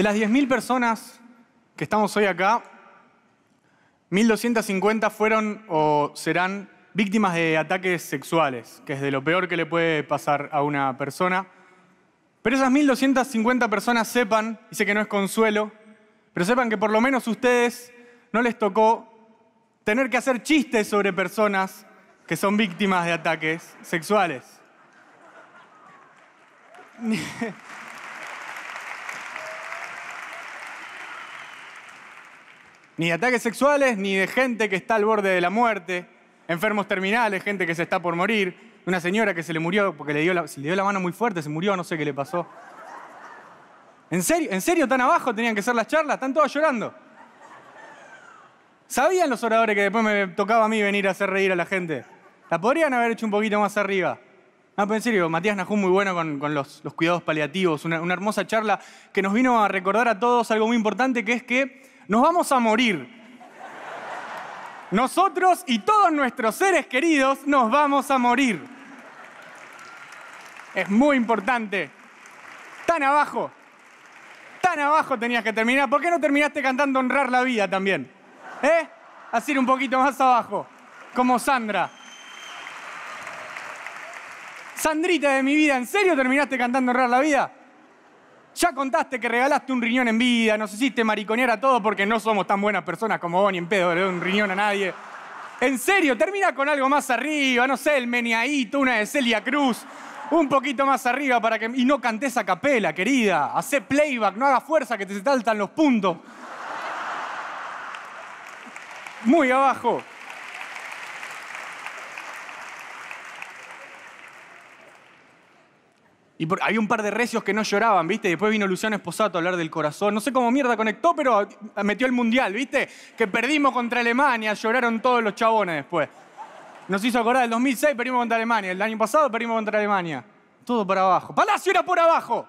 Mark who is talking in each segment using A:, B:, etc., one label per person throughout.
A: De las 10.000 personas que estamos hoy acá, 1.250 fueron o serán víctimas de ataques sexuales, que es de lo peor que le puede pasar a una persona. Pero esas 1.250 personas sepan, y sé que no es consuelo, pero sepan que por lo menos a ustedes no les tocó tener que hacer chistes sobre personas que son víctimas de ataques sexuales. Ni de ataques sexuales, ni de gente que está al borde de la muerte, enfermos terminales, gente que se está por morir, una señora que se le murió porque le dio la, se le dio la mano muy fuerte, se murió, no sé qué le pasó. ¿En serio? ¿En serio tan abajo tenían que ser las charlas? Están todas llorando. ¿Sabían los oradores que después me tocaba a mí venir a hacer reír a la gente? La podrían haber hecho un poquito más arriba. No, pero en serio, Matías Najún muy bueno con, los, cuidados paliativos, una hermosa charla que nos vino a recordar a todos algo muy importante que es que nos vamos a morir. Nosotros y todos nuestros seres queridos nos vamos a morir. Es muy importante. Tan abajo, tan abajo tenías que terminar. ¿Por qué no terminaste cantando Honrar la Vida también? ¿Eh? Así un poquito más abajo, como Sandra. Sandrita de mi vida, ¿en serio terminaste cantando Honrar la Vida? Ya contaste que regalaste un riñón en vida, nos hiciste mariconear a todos porque no somos tan buenas personas como vos, ni en pedo le doy un riñón a nadie. En serio, termina con algo más arriba, no sé, el meniaito, una de Celia Cruz. Un poquito más arriba para que. Y no cantes a capela, querida. Hacé playback, no haga fuerza que te saltan los puntos. Muy abajo. Y había un par de recios que no lloraban, ¿viste? Después vino Luciano Esposato a hablar del corazón. No sé cómo mierda conectó, pero metió el mundial, ¿viste? Que perdimos contra Alemania, lloraron todos los chabones después. Nos hizo acordar, del 2006 perdimos contra Alemania, el año pasado perdimos contra Alemania. Todo para abajo. ¡Palacio era por abajo!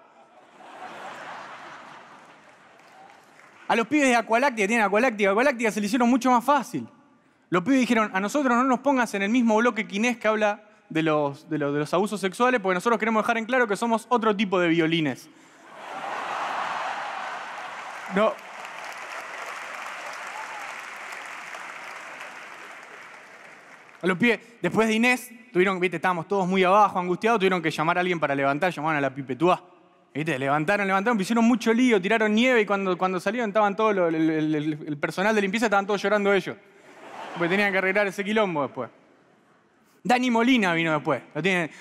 A: A los pibes de que tienen Acualáctica, Acualáctica se le hicieron mucho más fácil. Los pibes dijeron, a nosotros no nos pongas en el mismo bloque que Inés que habla de los, de los, abusos sexuales, porque nosotros queremos dejar en claro que somos otro tipo de violines. No, A los pies, después de Inés, tuvieron, viste, estábamos todos muy abajo, angustiados, tuvieron que llamar a alguien para levantar, llamaron a la pipetúa ¿Viste? Levantaron, levantaron, hicieron mucho lío, tiraron nieve y cuando, cuando salieron estaban todos el, el, personal de limpieza, estaban todos llorando ellos. Porque tenían que arreglar ese quilombo después. Dani Molina vino después.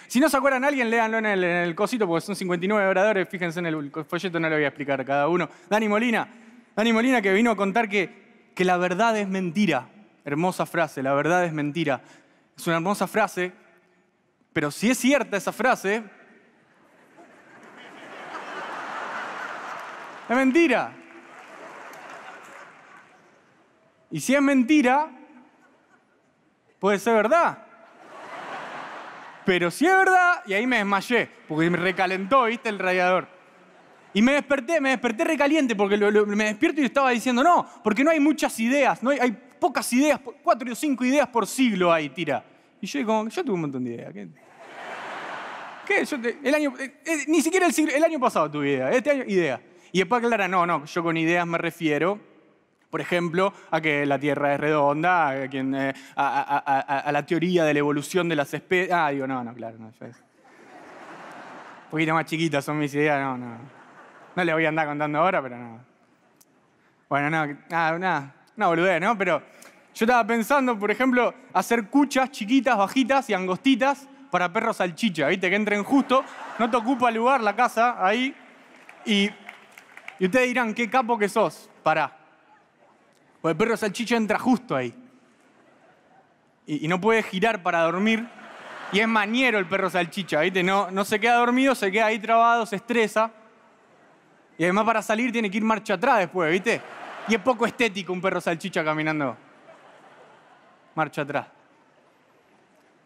A: Si no se acuerdan alguien, léanlo en el, cosito porque son 59 oradores. Fíjense en el folleto, no lo voy a explicar a cada uno. Dani Molina. Dani Molina que vino a contar que, que la verdad es mentira. Hermosa frase, la verdad es mentira. Es una hermosa frase, pero si es cierta esa frase, es mentira. Y si es mentira, puede ser verdad pero si es verdad, y ahí me desmayé, porque me recalentó, viste, el radiador. Y me desperté, me desperté recaliente, porque me despierto y estaba diciendo, no, porque no hay muchas ideas, no hay, pocas ideas, cuatro o cinco ideas por siglo ahí, tira. Y yo como, yo tuve un montón de ideas. ¿Qué? el año, eh, eh, ni siquiera el, el año pasado tuve ideas, este año idea. Y después aclara, no, no, yo con ideas me refiero por ejemplo, a que la Tierra es redonda, a, eh, la teoría de la evolución de las especies. Ah, digo, no, no, claro, no. Un poquito más chiquitas son mis ideas, no, no. No le voy a andar contando ahora, pero no. Bueno, no, nada, nada, una boludez, ¿no? Pero yo estaba pensando, por ejemplo, hacer cuchas chiquitas, bajitas y angostitas para perros salchicha, ¿viste? Que entren justo, no te ocupa lugar la casa ahí. Y, y ustedes dirán, qué capo que sos, pará. O el perro salchicha entra justo ahí. Y, no puede girar para dormir. Y es maniero el perro salchicha, ¿viste? No, no se queda dormido, se queda ahí trabado, se estresa. Y además para salir tiene que ir marcha atrás después, ¿viste? Y es poco estético un perro salchicha caminando. Marcha atrás.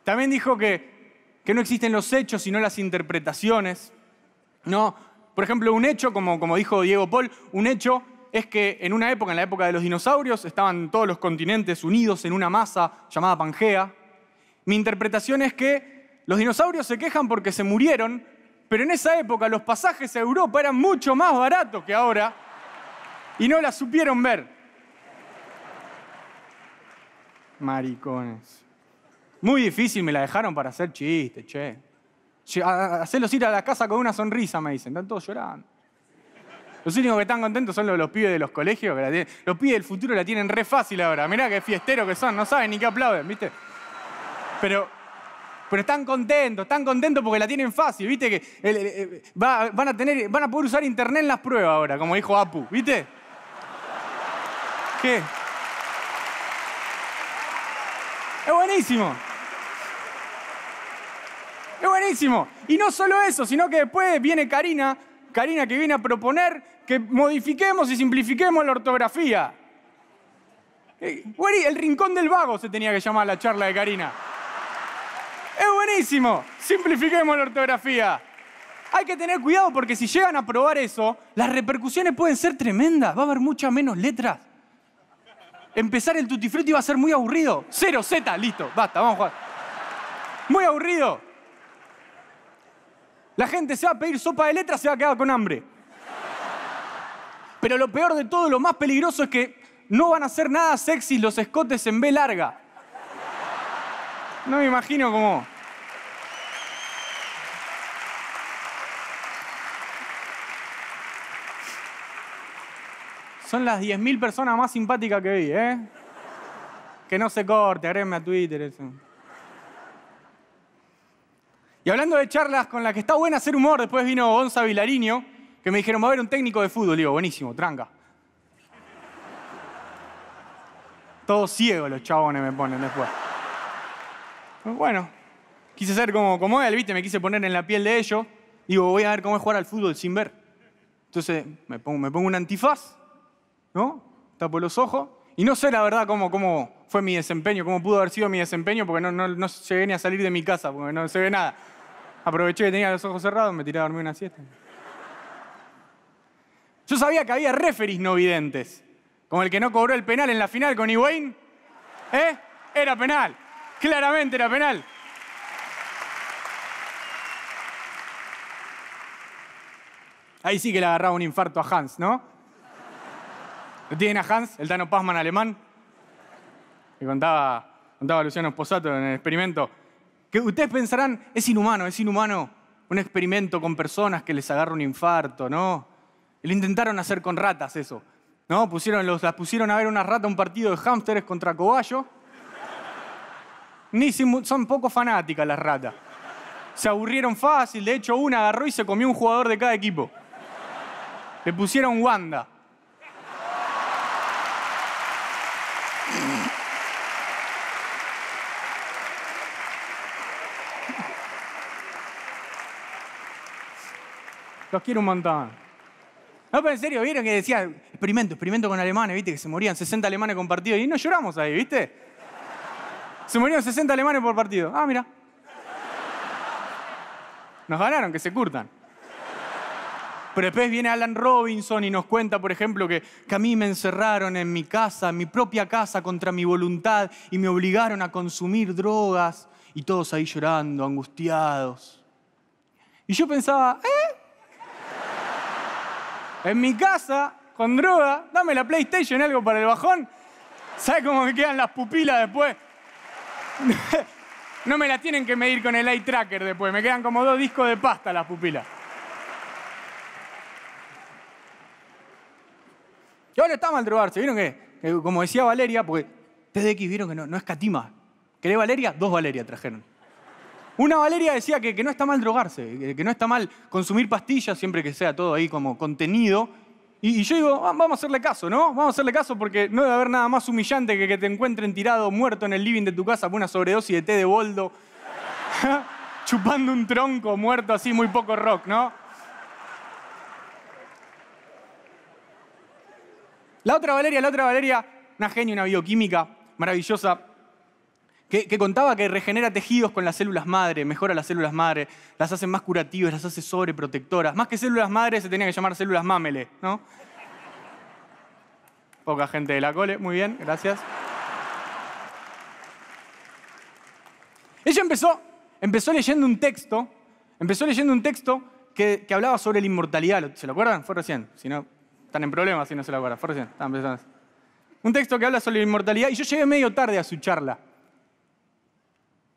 A: También dijo que, que no existen los hechos, sino las interpretaciones. No, por ejemplo, un hecho, como, como dijo Diego Paul, un hecho es que en una época, en la época de los dinosaurios, estaban todos los continentes unidos en una masa llamada Pangea. Mi interpretación es que los dinosaurios se quejan porque se murieron, pero en esa época los pasajes a Europa eran mucho más baratos que ahora y no la supieron ver. Maricones. Muy difícil me la dejaron para hacer chistes, che. Hacerlos ir a la casa con una sonrisa, me dicen. Están todos llorando. Los únicos que están contentos son los, los pibes de los colegios. los pibes del futuro la tienen re fácil ahora. Mirá qué fiestero que son, no saben ni qué aplauden, ¿viste? Pero, pero están contentos, están contentos porque la tienen fácil, ¿viste? Que van, a van a poder usar internet en las pruebas ahora, como dijo Apu, ¿viste? ¿Qué? Es buenísimo. Es buenísimo. Y no solo eso, sino que después viene Karina, Karina que viene a proponer que modifiquemos y simplifiquemos la ortografía. Eh, el rincón del vago se tenía que llamar la charla de Karina. Es buenísimo. Simplifiquemos la ortografía. Hay que tener cuidado porque si llegan a probar eso, las repercusiones pueden ser tremendas. Va a haber muchas menos letras. Empezar el tutti va a ser muy aburrido. Cero Z, listo, basta, vamos a jugar. Muy aburrido. La gente se va a pedir sopa de letras, se va a quedar con hambre. Pero lo peor de todo, lo más peligroso es que no van a ser nada sexy los escotes en B larga. No me imagino cómo. Son las 10.000 personas más simpáticas que vi, ¿eh? Que no se corte, agréguenme a Twitter eso. Y hablando de charlas con las que está buena hacer humor, después vino Gonza Vilariño que me dijeron, va a haber un técnico de fútbol. digo, buenísimo, tranca. Todos ciegos los chabones me ponen después. Bueno, quise ser como, como él, ¿viste? Me quise poner en la piel de ellos. Digo, voy a ver cómo es jugar al fútbol sin ver. Entonces me pongo, me pongo un antifaz, ¿no? Tapo los ojos. Y no sé la verdad cómo, cómo fue mi desempeño, cómo pudo haber sido mi desempeño, porque no, no llegué ni a salir de mi casa, porque no se ve nada. Aproveché que tenía los ojos cerrados, me tiré a dormir una siesta. Yo sabía que había referis no videntes, como el que no cobró el penal en la final con Iwain. ¿Eh? Era penal. Claramente era penal. Ahí sí que le agarraba un infarto a Hans, ¿no? Lo tienen a Hans, el dano Pazman alemán, que contaba, contaba Luciano Sposato en el experimento, que ustedes pensarán, es inhumano, es inhumano un experimento con personas que les agarra un infarto, ¿no? Lo intentaron hacer con ratas eso. ¿No? Pusieron, las pusieron a ver una rata, un partido de hámsteres contra cobayo. Ni son poco fanáticas las ratas. Se aburrieron fácil, de hecho una agarró y se comió un jugador de cada equipo. Le pusieron Wanda. Los quiero un montón. No, pero en serio, vieron que decía, experimento, experimento con alemanes, viste, que se morían 60 alemanes con partido y no lloramos ahí, viste. Se murieron 60 alemanes por partido. Ah, mira. Nos ganaron, que se curtan. Pero después viene Alan Robinson y nos cuenta, por ejemplo, que, que, a mí me encerraron en mi casa, en mi propia casa, contra mi voluntad y me obligaron a consumir drogas y todos ahí llorando, angustiados. Y yo pensaba, ¿eh? En mi casa, con droga, dame la PlayStation, algo para el bajón. ¿Sabes cómo me quedan las pupilas después? no me las tienen que medir con el eye tracker después, me quedan como dos discos de pasta las pupilas. Y ahora está mal drogarse, ¿vieron que? Como decía Valeria, porque TDX vieron que no, no es catima. ¿Querés Valeria? Dos Valeria trajeron. Una Valeria decía que, no está mal drogarse, que no está mal consumir pastillas siempre que sea todo ahí como contenido. Y, yo digo, vamos a hacerle caso, ¿no? Vamos a hacerle caso porque no debe haber nada más humillante que que te encuentren tirado muerto en el living de tu casa por una sobredosis de té de boldo, chupando un tronco muerto así, muy poco rock, ¿no? La otra Valeria, la otra Valeria, una genia, una bioquímica maravillosa, que, contaba que regenera tejidos con las células madre, mejora las células madre, las hace más curativas, las hace sobreprotectoras. Más que células madre se tenía que llamar células mamele, ¿no? Poca gente de la cole, muy bien, gracias. Ella empezó, empezó leyendo un texto, empezó leyendo un texto que, hablaba sobre la inmortalidad. ¿Se lo acuerdan? Fue recién, si no, están en problemas si no se lo acuerdan, fue recién, están empezando. Un texto que habla sobre la inmortalidad y yo llegué medio tarde a su charla.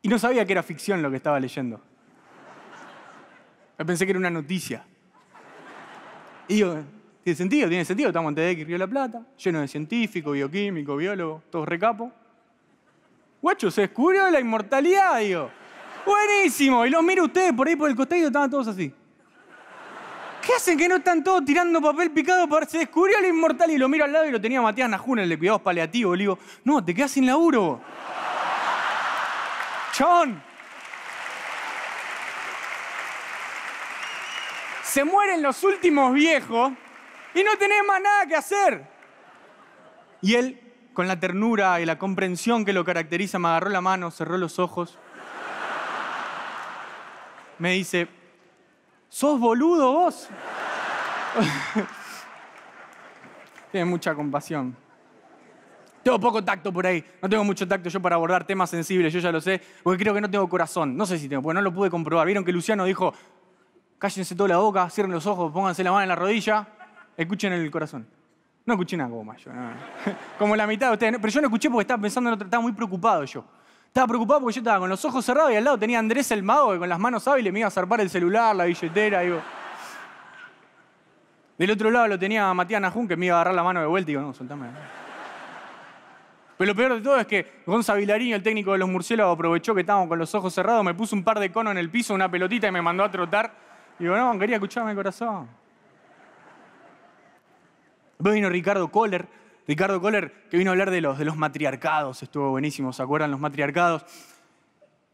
A: Y no sabía que era ficción lo que estaba leyendo. Yo pensé que era una noticia. Y digo, tiene sentido, tiene sentido. Estamos en TDX Río de la Plata, lleno de científicos, bioquímicos, biólogos, todos recapos. Guacho, se descubrió la inmortalidad, digo. Buenísimo. Y los miro ustedes por ahí por el costado y estaban todos así. ¿Qué hacen que no están todos tirando papel picado para se descubrió la inmortalidad? Y lo miro al lado y lo tenía Matías Najuna, el de cuidados paliativos. Le digo, no, te quedas sin laburo. Se mueren los últimos viejos y no tenés más nada que hacer. Y él, con la ternura y la comprensión que lo caracteriza, me agarró la mano, cerró los ojos. Me dice, ¿sos boludo vos? Tiene mucha compasión. Tengo poco tacto por ahí. No tengo mucho tacto yo para abordar temas sensibles, yo ya lo sé. Porque creo que no tengo corazón. No sé si tengo, porque no lo pude comprobar. Vieron que Luciano dijo, cállense toda la boca, cierren los ojos, pónganse la mano en la rodilla, escuchen el corazón. No escuché nada como yo. Como la mitad de ustedes. Pero yo no escuché porque estaba pensando en otro, estaba muy preocupado yo. Estaba preocupado porque yo estaba con los ojos cerrados y al lado tenía Andrés el mago que con las manos hábiles me iba a zarpar el celular, la billetera, digo. Del otro lado lo tenía Matías que me iba a agarrar la mano de vuelta y digo, no, soltame. Pero lo peor de todo es que Gonza Vilariño, el técnico de los murciélagos, aprovechó que estábamos con los ojos cerrados, me puso un par de conos en el piso, una pelotita y me mandó a trotar. Y digo, no, quería escucharme el corazón. Después vino Ricardo Kohler. Ricardo Kohler, que vino a hablar de los, de los matriarcados, estuvo buenísimo, ¿se acuerdan los matriarcados?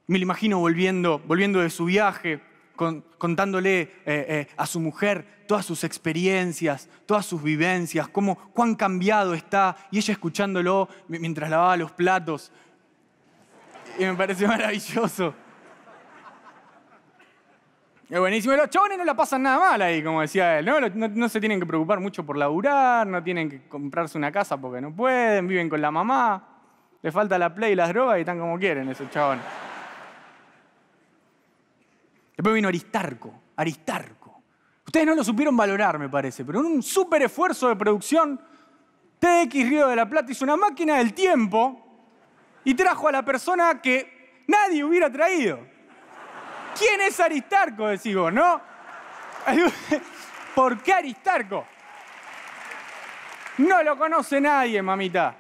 A: Me lo imagino volviendo, volviendo de su viaje, contándole eh, eh, a su mujer todas sus experiencias, todas sus vivencias, cómo, cuán cambiado está, y ella escuchándolo mientras lavaba los platos. Y me pareció maravilloso. Es buenísimo. Los chabones no la pasan nada mal ahí, como decía él. ¿no? se tienen que preocupar mucho por laburar, no tienen que comprarse una casa porque no pueden, viven con la mamá. Le falta la play y las drogas y están como quieren esos chabones. Después vino Aristarco, Aristarco. Ustedes no lo supieron valorar, me parece, pero en un súper esfuerzo de producción, TX Río de la Plata hizo una máquina del tiempo y trajo a la persona que nadie hubiera traído. ¿Quién es Aristarco? Decís vos, ¿no? ¿Por qué Aristarco? No lo conoce nadie, mamita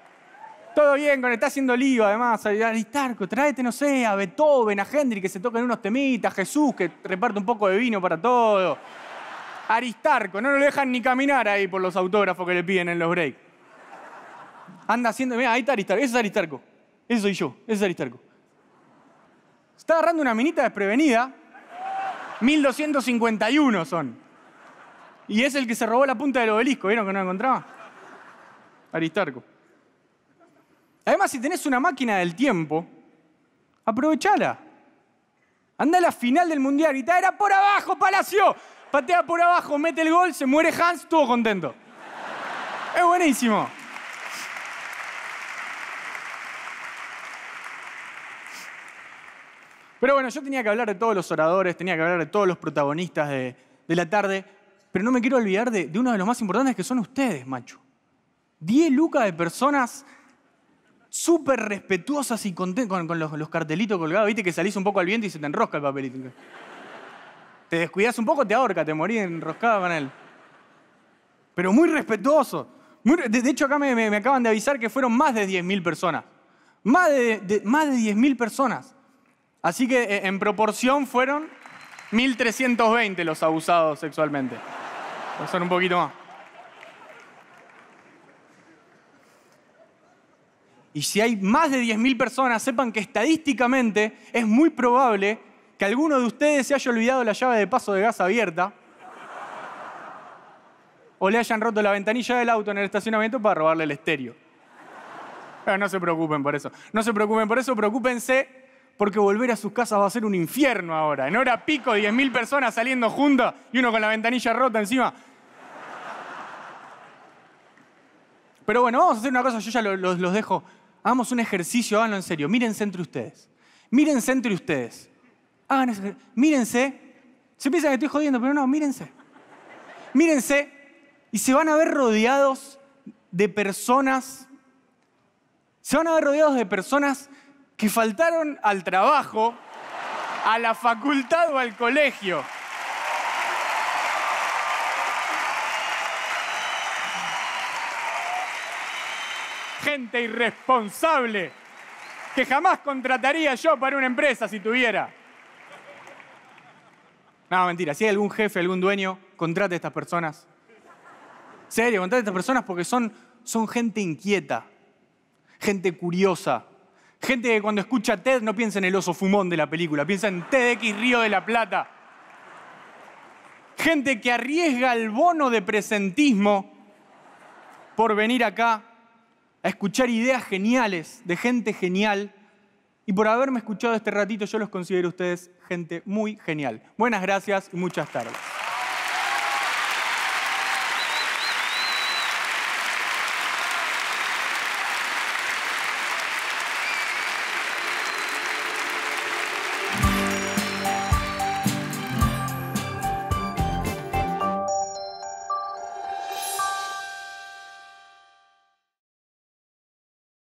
A: todo bien, con está haciendo lío además, Aristarco, tráete, no sé, a Beethoven, a Hendrix, que se toquen unos temitas, Jesús, que reparte un poco de vino para todo. Aristarco, no lo dejan ni caminar ahí por los autógrafos que le piden en los breaks. Anda haciendo, mira, ahí está Aristarco, ese es Aristarco, ese soy yo, ese es Aristarco. está agarrando una minita desprevenida, 1251 son. Y es el que se robó la punta del obelisco, ¿vieron que no lo encontraba? Aristarco. Además, si tenés una máquina del tiempo, aprovechala. Anda a la final del mundial y era por abajo, Palacio. Patea por abajo, mete el gol, se muere Hans, estuvo contento. Es buenísimo. Pero bueno, yo tenía que hablar de todos los oradores, tenía que hablar de todos los protagonistas de, la tarde, pero no me quiero olvidar de, uno de los más importantes que son ustedes, macho. Diez lucas de personas súper respetuosas y contentas, con, los, cartelitos colgados, viste que salís un poco al viento y se te enrosca el papelito. Te descuidas un poco, te ahorca, te morís enroscada con él. Pero muy respetuoso. de, hecho, acá me, acaban de avisar que fueron más de 10.000 personas. Más de, más 10.000 personas. Así que eh, en proporción fueron 1.320 los abusados sexualmente. Son un poquito más. y si hay más de 10.000 personas, sepan que estadísticamente es muy probable que alguno de ustedes se haya olvidado la llave de paso de gas abierta o le hayan roto la ventanilla del auto en el estacionamiento para robarle el estéreo. Pero no se preocupen por eso. No se preocupen por eso, preocúpense porque volver a sus casas va a ser un infierno ahora. En hora pico, 10.000 personas saliendo juntas y uno con la ventanilla rota encima. Pero bueno, vamos a hacer una cosa, yo ya los dejo hagamos un ejercicio, háganlo en serio, mírense entre ustedes. Mírense entre ustedes. Hagan ese, mírense. Se piensa que estoy jodiendo, pero no, mírense. Mírense y se van a ver rodeados de personas. Se van a ver rodeados de personas que faltaron al trabajo, a la facultad o al colegio. gente irresponsable que jamás contrataría yo para una empresa si tuviera. No, mentira. Si hay algún jefe, algún dueño, contrate a estas personas. Serio, contrate a estas personas porque son, son gente inquieta, gente curiosa, gente que cuando escucha TED no piensa en el oso fumón de la película, piensa en TEDx Río de la Plata. Gente que arriesga el bono de presentismo por venir acá a escuchar ideas geniales de gente genial. Y por haberme escuchado este ratito, yo los considero a ustedes gente muy genial. Buenas gracias y muchas tardes.